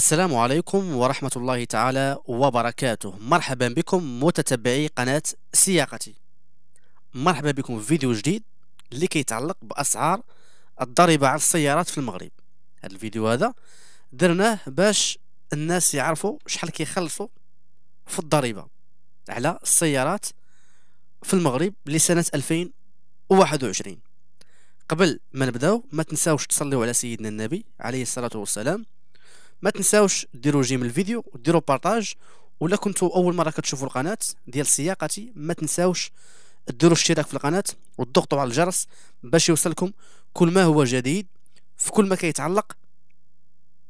السلام عليكم ورحمة الله تعالى وبركاته مرحبا بكم متتبعي قناة سياقتي مرحبا بكم في فيديو جديد اللي كيتعلق بأسعار الضريبة على السيارات في المغرب هذا الفيديو هذا درناه باش الناس يعرفوا شحال كيخلصوا في الضريبة على السيارات في المغرب لسنة 2021 قبل ما نبداو ما تنساوش تصليوا على سيدنا النبي عليه الصلاة والسلام ما تنساوش ديروا جيم الفيديو وديروا بارطاج ولا كنتوا اول مره كتشوفوا القناه ديال سياقتي ما تنساوش ديروا اشتراك في القناه وتضغطوا على الجرس باش يوصلكم كل ما هو جديد في كل ما كيتعلق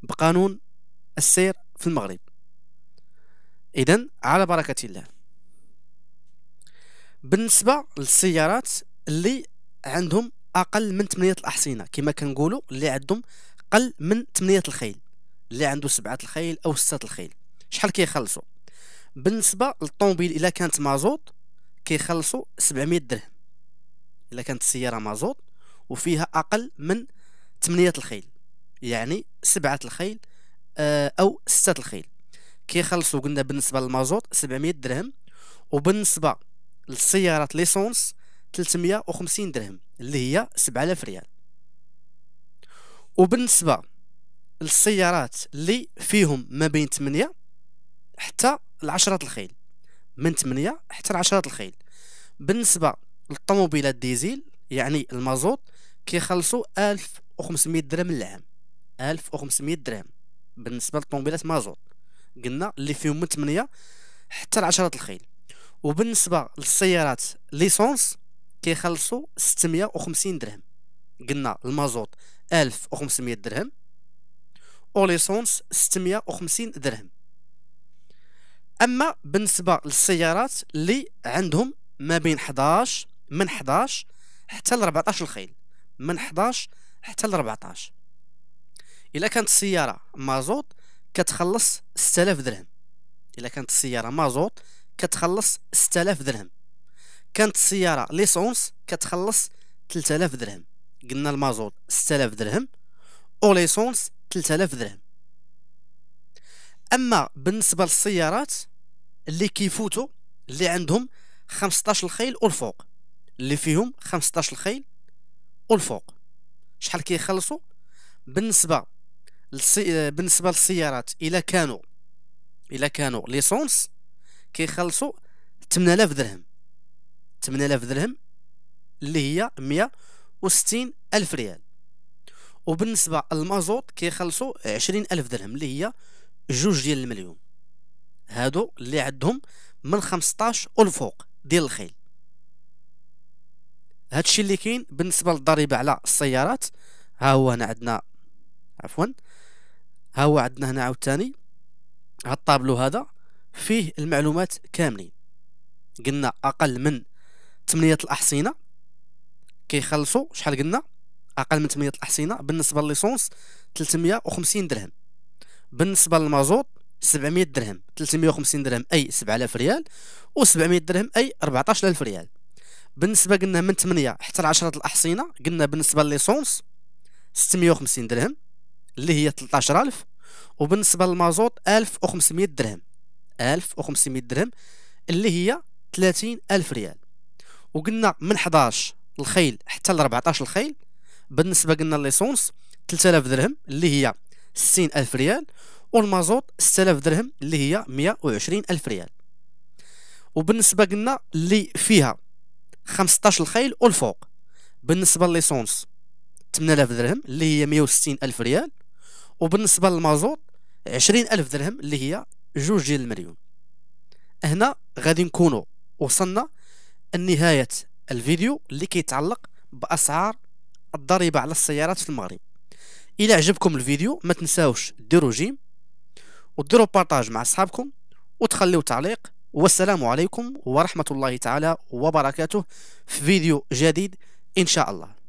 بقانون السير في المغرب اذا على بركه الله بالنسبه للسيارات اللي عندهم اقل من 8 الاحصنه كما كنقولوا اللي عندهم قل من 8 الخيل اللي عنده سبعة الخيل أو ستة الخيل شحال كيخلصوا بالنسبة للطوموبيل إلا كانت مازوط كيخلصوا 700 درهم إلا كانت السيارة مازوط وفيها أقل من ثمانية الخيل يعني سبعة الخيل آه، أو ستة الخيل كيخلصوا قلنا بالنسبة للمازوط 700 درهم وبالنسبة للسيارة ليسونس 350 درهم اللي هي 7000 ريال وبالنسبة السيارات اللي فيهم ما بين 8 حتى لعشرة الخيل من 8 حتى لعشرة الخيل بالنسبة للطوموبيلات ديزيل يعني المازوت كيخلصوا 1500 درهم العام 1500 درهم بالنسبة للطوموبيلات مازوت قلنا اللي فيهم من 8 حتى لعشرة الخيل وبالنسبة للسيارات ليسونس كيخلصوا 650 درهم قلنا المازوت 1500 درهم او ليسونس 650 درهم اما بالنسبه للسيارات اللي عندهم ما بين 11 من 11 حتى ل 14 الخيل من 11 حتى ل 14 الا كانت السياره مازوت كتخلص 6000 درهم الا كانت السياره مازوت كتخلص 6000 درهم كانت السياره ليسونس كتخلص 3000 درهم قلنا المازوت 6000 درهم او ليسونس 3000 درهم اما بالنسبه للسيارات اللي كيفوتوا اللي عندهم 15 الخيل والفوق اللي فيهم 15 الخيل والفوق شحال كيخلصوا بالنسبه للسي... بالنسبه للسيارات الا كانوا الا كانوا ليسونس كيخلصوا 8000 درهم 8000 درهم اللي هي 160 الف ريال وبالنسبه للمازوط كيخلصوا ألف درهم اللي هي جوج ديال المليون هادو اللي عندهم من أو والفوق ديال الخيل هادشي اللي كاين بالنسبه للضريبه على السيارات ها هو هنا عندنا عفوا ها هو عندنا هنا عاوتاني هاد الطابلو هذا فيه المعلومات كاملين قلنا اقل من تمنية الاحصنه كيخلصوا شحال قلنا اقل من 8 الاحصنه بالنسبه لليسونس 350 درهم بالنسبه للمازوط 700 درهم 350 درهم اي 7000 ريال و700 درهم اي 14000 ريال بالنسبه قلنا من 8 حتى ل 10 الاحصنه قلنا بالنسبه لليسونس 650 درهم اللي هي 13000 وبالنسبه للمازوط 1500 درهم 1500 درهم اللي هي 30000 ريال وقلنا من 11 الخيل حتى ل 14 الخيل بالنسبه قلنا ليسونس 3000 درهم اللي هي 60000 ريال والمازوت 6000 درهم اللي هي 120000 ريال وبالنسبه قلنا اللي فيها 15 الخيل والفوق بالنسبه لليسونس 8000 درهم اللي هي 160000 ريال وبالنسبه للمازوت 20000 درهم اللي هي جوج ديال المليون هنا غادي نكونوا وصلنا لنهايه الفيديو اللي كيتعلق باسعار الضريبة على السيارات في المغرب إلى عجبكم الفيديو ما تنساوش ديروا جيم وديروا بارطاج مع أصحابكم وتخليوا تعليق والسلام عليكم ورحمة الله تعالى وبركاته في فيديو جديد إن شاء الله